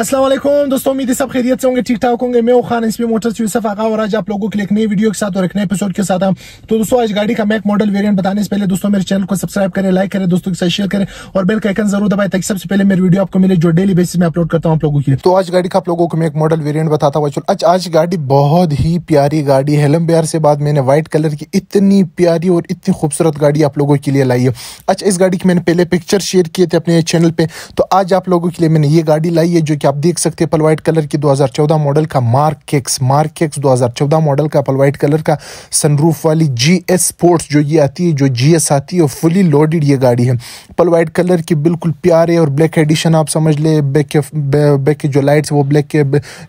असलम दोस्तों उम्मीद सब खैरियत से होंगे ठीक ठाक होंगे मैं खान इसमें मोटर यूसफ आगा और आज आप लोगों के लिए एक नई वीडियो के साथ और एक नए एपिसोड के साथ तो दोस्तों आज गाड़ी का मैक मॉडल वेरिएंट बताने से पहले दोस्तों मेरे चैनल को सब्सक्राइब करें लाइक करें दोस्तों के साथ शेयर करें और बेल का आइकन जरूर दबाए ताकि सबसे पहले मेरी वीडियो आपको मिले जो डेली बेसिस में अपलोड करता हूँ आप लोगों की तो आज गाड़ी का आप लोगों को मैं एक मॉडल वेरियंट बताता हुआ चलो आज आज गाड़ी बहुत ही प्यारी गाड़ी है लम से बाद मैंने व्हाइट कलर की इतनी प्यारी और इतनी खूबसूरत गाड़ी आप लोगों के लिए लाई है अच्छा इस गाड़ी की मैंने पहले पिक्चर शेयर किए थे अपने चैनल पर तो आज आप लोगों के लिए मैंने ये गाड़ी लाई है जो कि आप देख सकते हैं पल वाइट कलर की 2014 मॉडल का Mark X Mark X 2014 model का पल वाइट कलर का सनरूफ वाली जी एस स्पोर्ट्स जो ये आती है जो जी एस आती है फुली लोडेड ये गाड़ी है पल वाइट कलर की बिल्कुल प्यारे और ब्लैक एडिशन आप समझ ले बैक के बैक के जो लाइट्स वो ब्लैक के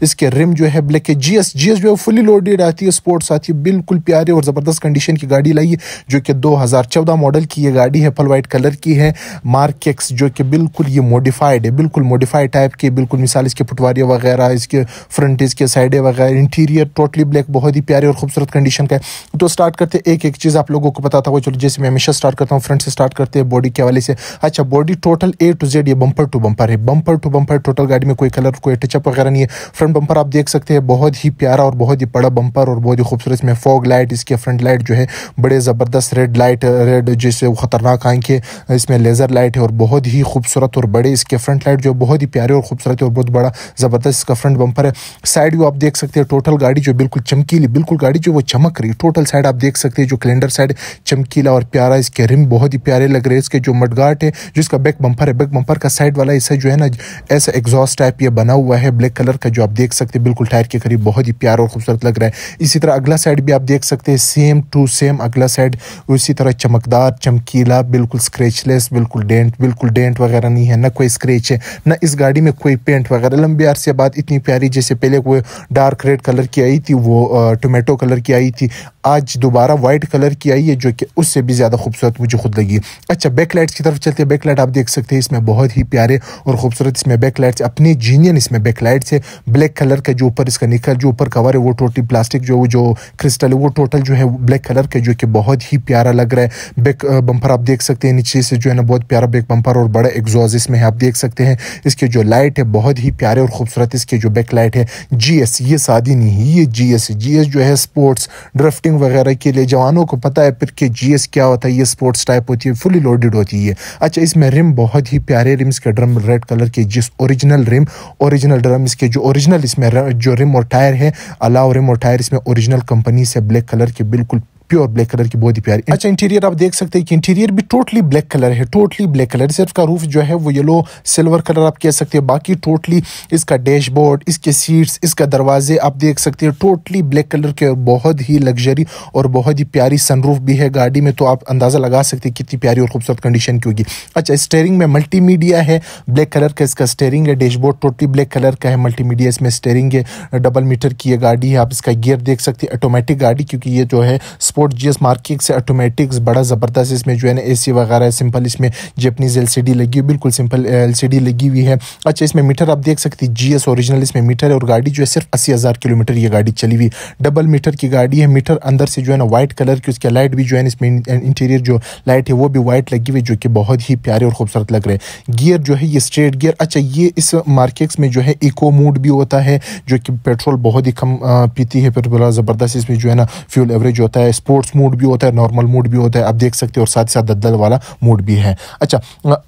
इसके रिम जो है ब्लैक के जी एस जी एस जो है फुली लोडेड आती है स्पोर्ट्स आती है बिल्कुल प्यारे और ज़बरदस्त कंडीशन की गाड़ी लाई है जो कि 2014 मॉडल की ये गाड़ी है पल वाइट कलर की है मार्क एक्स जो कि बिल्कुल ये मोडिफाइड है बिल्कुल मोडिफाइड टाइप की बिल्कुल मिसाल इसके फुटवारे वगैरह इसके फ्रंट इसके साइडें वगैरह इंटीरियर टोटली ब्लैक बहुत ही प्यारे और खूबसूरत कंडीशन का है तो स्टार्ट करते एक एक चीज़ आप लोगों को पता था वो चलो जैसे मैं हमेशा स्टार्ट करता हूँ फ्रंट से स्टार्ट करते हैं बॉडी के हवाले से अच्छा body total A to Z ये बंपर टू बंपर है बंपर टू बंपर टोटल गाड़ी में कोई कलर कोई टचअप वगैरह नहीं है फ्रंट बंपर आप देख सकते हैं बहुत ही प्यारा और बहुत ही बड़ा बंपर और बहुत ही खूबसूरत इसमें फॉग लाइट इसके फ्रंट लाइट जो है बड़े ज़बरदस्त रेड लाइट रेड जैसे ख़तरनाक आंखें इसमें लेज़र लाइट है और बहुत ही खूबसूरत और बड़े इसके फ्रंट लाइट जो बहुत ही प्यारे और खूबसूरत और बहुत बड़ा ज़बरदस्त इसका फ्रंट बम्पर है साइड व्यू आप देख सकते हैं टोटल गाड़ी जो बिल्कुल चमकीली बिल्कुल गाड़ी जो वो चमक रही है टोटल साइड आप देख सकते हैं जो कैलेंडर साइड चमकीला और प्यारा इसके रिम बहुत ही प्यारे लग रहे हैं इसके जो मडगाट है जो इसका बैक बम्पर है बैक बम्पर का साइड वाला हिस्सा जो है ना ऐसा एग्जॉस्ट टाइप ये बना हुआ है ब्लैक कलर का जो आप देख सकते हैं बिल्कुल टायर के करीब बहुत ही प्यारा और खूबसूरत लग रहा है इसी तरह अगला साइड भी आप देख सकते हैं सेम टू सेम अगला साइड उसी तरह चमकदार चमकीला बिल्कुल स्क्रेचलेस बिल्कुल डेंट बिल्कुल डेंट वगैरह नहीं है ना कोई स्क्रेच है ना इस गाड़ी में कोई पेंट पेंट वगैरह लंबी अरसे बाद इतनी प्यारी जैसे पहले वो डार्क रेड कलर की आई थी वो टोमेटो कलर की आई थी आज दोबारा वाइट कलर की आई है जो कि उससे भी ज़्यादा खूबसूरत मुझे खुद लगी अच्छा बैकलाइट्स की तरफ चलते हैं बैकलाइट आप देख सकते हैं इसमें बहुत ही प्यारे और खूबसूरत इसमें बैकलाइट्स अपने जीनियन इसमें बैकलाइट्स है ब्लैक कलर का जो ऊपर इसका निकल जो ऊपर कवर है वो टोटल प्लास्टिक जो जो क्रिस्टल है वो टोटल जो है ब्लैक कलर का जो कि बहुत ही प्यारा लग रहा है बैक बम्पर आप देख सकते हैं नीचे से जो है ना बहुत प्यारा बैक बम्पर और बड़ा एग्जॉज इसमें आप देख सकते हैं इसके जो लाइट है बहुत बेहद ही प्यारे और खूबसूरत इसके जो बैकलाइट है जीएस ये शादी नहीं है ये जीएस जीएस जो है स्पोर्ट्स ड्राफ्टिंग वगैरह के लिए जवानों को पता है फिर कि जीएस क्या होता है ये स्पोर्ट्स टाइप होती है फुली लोडेड होती है अच्छा इसमें रिम बहुत ही प्यारे रिम्स के ड्रम रेड कलर के जिस ओरिजिनल रिम ओरिजिनल ड्रम इसके जो ओरिजिनल इसमें जो रिम और टायर है अलाव रिम और टायर इसमें ओरिजिनल कंपनी से ब्लैक कलर के बिल्कुल प्योर ब्लैक कलर की बहुत ही प्यारी अच्छा इंटीरियर आप देख सकते हैं कि इंटीरियर भी टोटली ब्लैक कलर है टोटली ब्लैक कलर सिर्फ का रूफ जो है वो येलो सिल्वर कलर आप कह सकते हैं बाकी टोटली इसका डैशबोर्ड इसके सीट्स इसका दरवाजे आप देख सकते हैं टोटली ब्लैक कलर के बहुत ही लग्जरी और बहुत ही प्यारी सनरूफ भी है गाड़ी में तो आप अंदाज़ा लगा सकते हैं कितनी प्यारी और खूबसूरत कंडीशन की होगी अच्छा स्टेयरिंग में मल्टी है ब्लैक कलर का इसका स्टेयरिंग है डैशबोर्ड टोटली ब्लैक कलर का है मल्टी इसमें स्टेयरिंग है डबल मीटर की यह गाड़ी है आप इसका गियर देख सकते हैं ऑटोमेटिक गाड़ी क्योंकि ये जो है स्पोर्ट जी एस मार्किक से ऑटोमेटिक्स बड़ा ज़बरदस्त इसमें जो है ना ए सी वगैरह सिंपल इसमें जेपनीज एल सी डी लगी हुई बिल्कुल सिंपल एल सी डी लगी हुई है अच्छा इसमें मीटर आप देख सकती जी एस ओरिजिनल इसमें मीटर है और गाड़ी जो है सिर्फ अस्सी हज़ार किलोमीटर ये गाड़ी चली हुई डबल मीटर की गाड़ी है मीटर अंदर से जो है ना वाइट कलर की उसके लाइट भी जो है ना इसमें इंटीरियर जो लाइट है वो भी वाइट लगी हुई जो कि बहुत ही प्यारे और खूबसूरत लग रहे हैं गियर जो है ये स्ट्रेट गियर अच्छा ये इस मार्केट्स में जो है इको मूड भी होता है जो कि पेट्रोल बहुत ही कम पीती है फिर बड़ा ज़बरदस्त इसमें जो है ना फ्यूल एवरेज होता है स्पोर्ट्स मूड भी होता है नॉर्मल मूड भी होता है आप देख सकते हो और साथ ही साथ दद्दल वाला मूड भी है अच्छा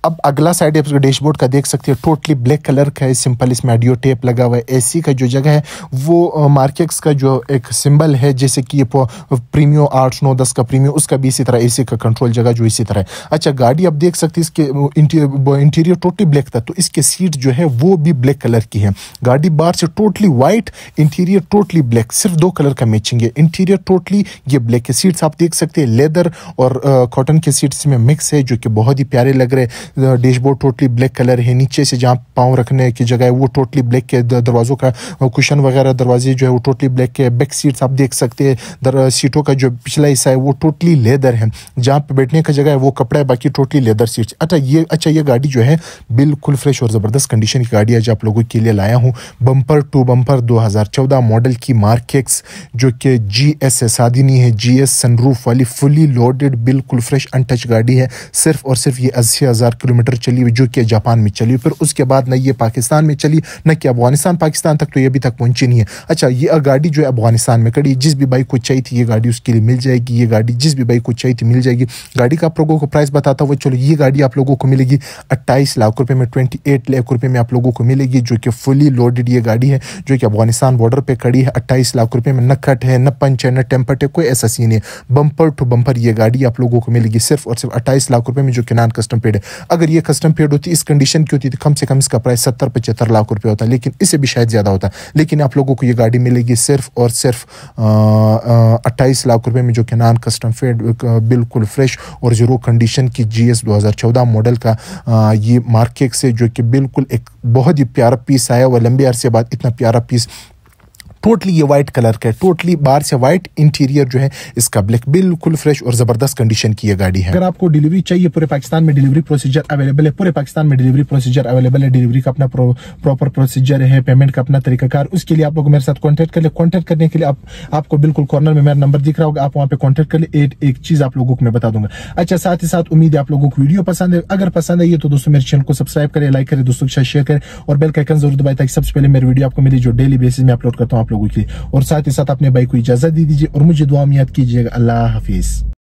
अब अगला साइड आप डैशबोर्ड का देख सकते हो टोटली ब्लैक कलर का है सिंपल इसमें ऑडियो टेप लगा हुआ है ए का जो जगह है वो मार्केक्स का जो एक सिंबल है जैसे कि प्रीमियो आठ नौ दस का प्रीमियो उसका भी इसी तरह ए का कंट्रोल जगह जो इसी तरह है अच्छा गाड़ी आप देख सकते इसके इंटीरियर टोटली ब्लैक था तो इसके सीट जो है वो भी ब्लैक कलर की है गाड़ी बाहर से totally white interior totally black सिर्फ दो कलर का मैचिंग है इंटीरियर टोटली ये ब्लैक के सीट्स आप देख सकते हैं लेदर और कॉटन के सीट्स में मिक्स है जो कि बहुत ही प्यारे लग रहे हैं डैशबोर्ड टोटली ब्लैक कलर है नीचे से जहाँ पाँव रखने की जगह है वो टोटली ब्लैक है दरवाज़ों का कुशन वगैरह दरवाजे जो है वो टोटली ब्लैक है बैक सीट्स आप देख सकते हैं सीटों का जो पिछला हिस्सा है वो टोटली लेदर है जहाँ पर बैठने का जगह है वो कपड़ा है बाकी टोटली लेदर सीट्स अच्छा ये अच्छा ये गाड़ी जो है बिल्कुल फ्रेश और ज़बरदस्त कंडीशन की गाड़ी आज आप लोगों के लिए लाया हूँ बम्पर टू बम्पर चौदह मॉडल की मार्केक्स जो कि जी एस है सादिनी है जी एस सनरूफ वाली फुली लोडेड बिल्कुल फ्रेश अनटच गाड़ी है सिर्फ और सिर्फ ये अस्सी हज़ार किलोमीटर चली हुई जो कि जापान में चली फिर उसके बाद न ये पाकिस्तान में चली न कि अफगानिस्तान पाकिस्तान तक तो ये अभी तक पहुंची नहीं है अच्छा ये गाड़ी जो है अफगानिस्तान में खड़ी जिस भी बाइक को चाहिए थी ये गाड़ी उसके लिए मिल जाएगी ये गाड़ी जिस भी बाइक को चाहिए थी मिल जाएगी गाड़ी का आप लोगों को प्राइस बताता हुआ चलो ये गाड़ी आप लोगों को मिलेगी अट्ठाईस लाख रुपये में ट्वेंटी एट लाख रुपये में आप लोगों को मिलेगी जो कि फुली लोडेड ये गाड़ी है जो कि अफगानिस्तान बॉर्डर पर खड़ी है अट्ठाईस लाख रुपये में न खट है न पंच है न टेम्पट है कोई ऐसा सीन तीन है बम्पर टू बम्पर ये गाड़ी आप लोगों को मिलेगी सिर्फ और सिर्फ अट्ठाईस लाख रुपये में जो किनान कस्टम पेड है अगर ये कस्टम पेड होती इस कंडीशन की होती तो कम से कम इसका प्राइस सत्तर पचहत्तर लाख रुपये होता लेकिन इससे भी शायद ज़्यादा होता लेकिन आप लोगों को ये गाड़ी मिलेगी सिर्फ और सिर्फ अट्ठाईस लाख रुपये में जो कि किनान कस्टम पेड बिल्कुल फ्रेश और ज़ीरो कंडीशन की जी एस मॉडल का आ, ये मार्केट से जो कि बिल्कुल एक बहुत ही प्यारा पीस आया हुआ लंबे अरसे बाद इतना प्यारा पीस टोटली ये वाइट कलर का है टोटली बाहर से वाइट इंटीरियर जो है इसका ब्लैक बिल्कुल फ्रेश और जबरदस्त कंडीशन की ये गाड़ी है अगर आपको डिलीवरी चाहिए पूरे पाकिस्तान में डिलीवरी प्रोसीजर अवेलेबल है पूरे पाकिस्तान में डिलीवरी प्रोसीजर अवेलेबल है डिलीवरी का अपना प्रॉपर प्रोसीजर है पेमेंट का अपना तरीकाकार उसके लिए आप लोग मेरे साथ कॉन्टेक्ट कर ले कॉन्टेक्ट करने के लिए आप आपको बिल्कुल कॉर्नर में मेरा नंबर दिख रहा होगा आप वहाँ पे कॉन्टेक्ट कर ले एक चीज आप लोगों को मैं बता दूंगा अच्छा साथ ही साथ उम्मीद है आप लोगों को वीडियो पसंद है अगर पसंद है तो दोस्तों मेरे चैनल को सब्सक्राइब करें लाइक करें दोस्तों के साथ शेयर करें और बेल का जरूर दबाए ताकि सबसे पहले मेरे वीडियो आपको मेरी जो डेली बेसिस में अपलोड करता हूँ आप लोग लोगों के लिए और साथ ही साथ अपने भाई को इजाजत दे दीजिए और मुझे दुआ याद कीजिएगा अल्लाह हाफिज़